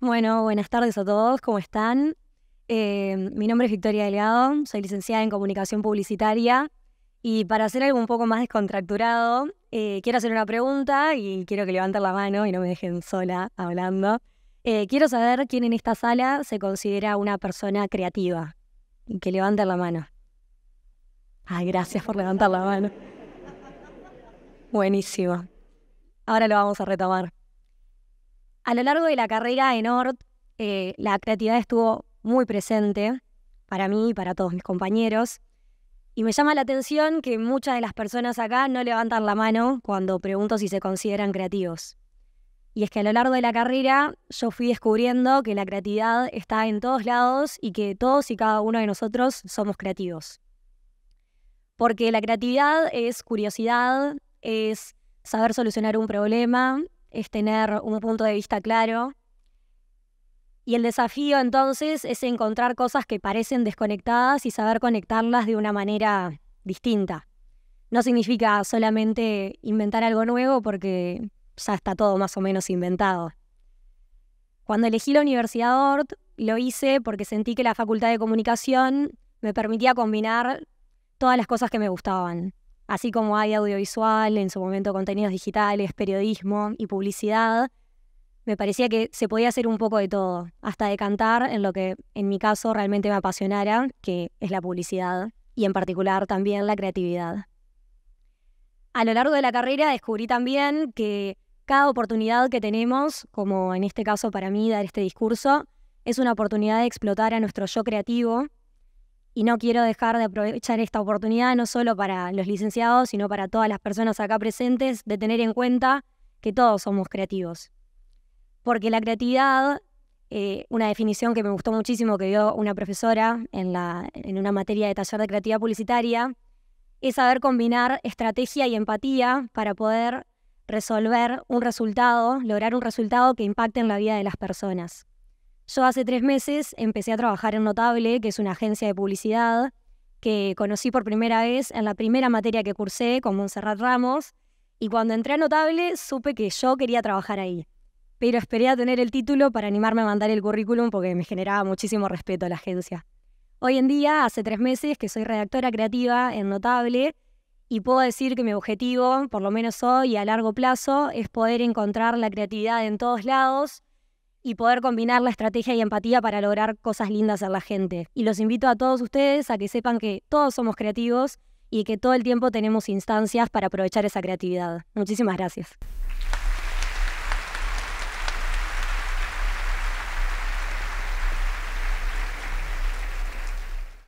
Bueno, buenas tardes a todos, ¿cómo están? Em, mi nombre es Victoria Delgado, soy licenciada en Comunicación Publicitaria y para hacer algo un poco más descontracturado, eh, quiero hacer una pregunta y quiero que levanten la mano y no me dejen sola hablando. Eh, quiero saber quién en esta sala se considera una persona creativa y que levanten la mano. Ay, gracias por levantar la mano. Buenísimo. Ahora lo vamos a retomar. A lo largo de la carrera en ORT, eh, la creatividad estuvo muy presente para mí y para todos mis compañeros. Y me llama la atención que muchas de las personas acá no levantan la mano cuando pregunto si se consideran creativos. Y es que a lo largo de la carrera yo fui descubriendo que la creatividad está en todos lados y que todos y cada uno de nosotros somos creativos. Porque la creatividad es curiosidad, es saber solucionar un problema, es tener un punto de vista claro. Y el desafío entonces es encontrar cosas que parecen desconectadas y saber conectarlas de una manera distinta. No significa solamente inventar algo nuevo porque ya está todo más o menos inventado. Cuando elegí la Universidad de Ort, lo hice porque sentí que la Facultad de Comunicación me permitía combinar todas las cosas que me gustaban. Así como hay audiovisual, en su momento contenidos digitales, periodismo y publicidad, me parecía que se podía hacer un poco de todo, hasta de cantar en lo que en mi caso realmente me apasionara, que es la publicidad y en particular también la creatividad. A lo largo de la carrera descubrí también que cada oportunidad que tenemos, como en este caso para mí dar este discurso, es una oportunidad de explotar a nuestro yo creativo y no quiero dejar de aprovechar esta oportunidad, no solo para los licenciados, sino para todas las personas acá presentes, de tener en cuenta que todos somos creativos. Porque la creatividad, eh, una definición que me gustó muchísimo que dio una profesora en, la, en una materia de taller de creatividad publicitaria, es saber combinar estrategia y empatía para poder resolver un resultado, lograr un resultado que impacte en la vida de las personas. Yo hace tres meses empecé a trabajar en Notable, que es una agencia de publicidad que conocí por primera vez en la primera materia que cursé con Montserrat Ramos. Y cuando entré a Notable supe que yo quería trabajar ahí. Pero esperé a tener el título para animarme a mandar el currículum porque me generaba muchísimo respeto a la agencia. Hoy en día, hace tres meses que soy redactora creativa en Notable y puedo decir que mi objetivo, por lo menos hoy y a largo plazo, es poder encontrar la creatividad en todos lados y poder combinar la estrategia y empatía para lograr cosas lindas a la gente. Y los invito a todos ustedes a que sepan que todos somos creativos y que todo el tiempo tenemos instancias para aprovechar esa creatividad. Muchísimas gracias.